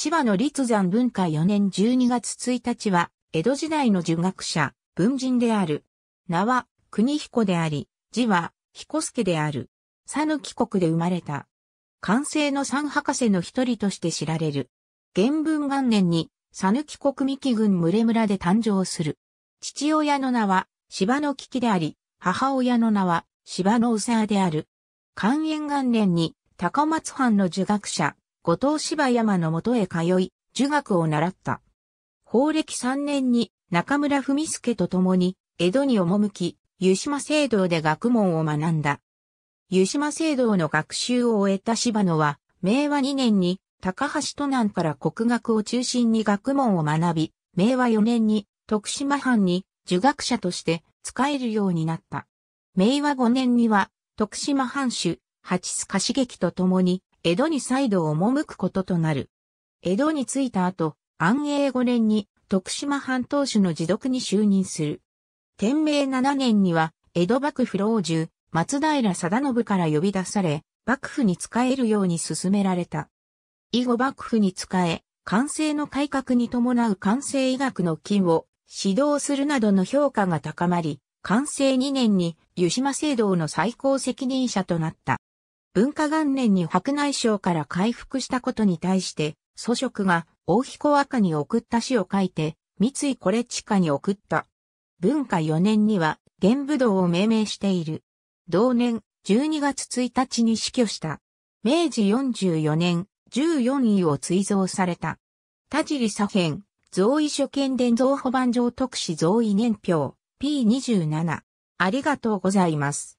芝野立山文化4年12月1日は、江戸時代の儒学者、文人である。名は、国彦であり、字は、彦助である。佐抜国で生まれた。完成の三博士の一人として知られる。元文元年に、佐抜国三木郡群村で誕生する。父親の名は、芝野危機であり、母親の名は、芝野宇さである。寛延元年に、高松藩の儒学者、後藤芝山のもとへ通い、儒学を習った。法暦3年に中村文助と共に江戸に赴き、湯島聖堂で学問を学んだ。湯島聖堂の学習を終えた芝野は、明和2年に高橋都南から国学を中心に学問を学び、明和4年に徳島藩に儒学者として使えるようになった。明和5年には徳島藩主、八須賀茂樹と共に江戸に再度赴くこととなる。江戸に着いた後、安永5年に徳島半島主の持続に就任する。天明7年には、江戸幕府老中、松平定信から呼び出され、幕府に仕えるように進められた。以後幕府に仕え、官制の改革に伴う官制医学の金を指導するなどの評価が高まり、官制2年に湯島聖堂の最高責任者となった。文化元年に白内障から回復したことに対して、祖職が大彦赤に送った詩を書いて、三井コレチカに送った。文化4年には、玄武道を命名している。同年、12月1日に死去した。明治44年、14位を追贈された。田尻左辺、贈位所見伝贈保番上特使贈位年表、P27。ありがとうございます。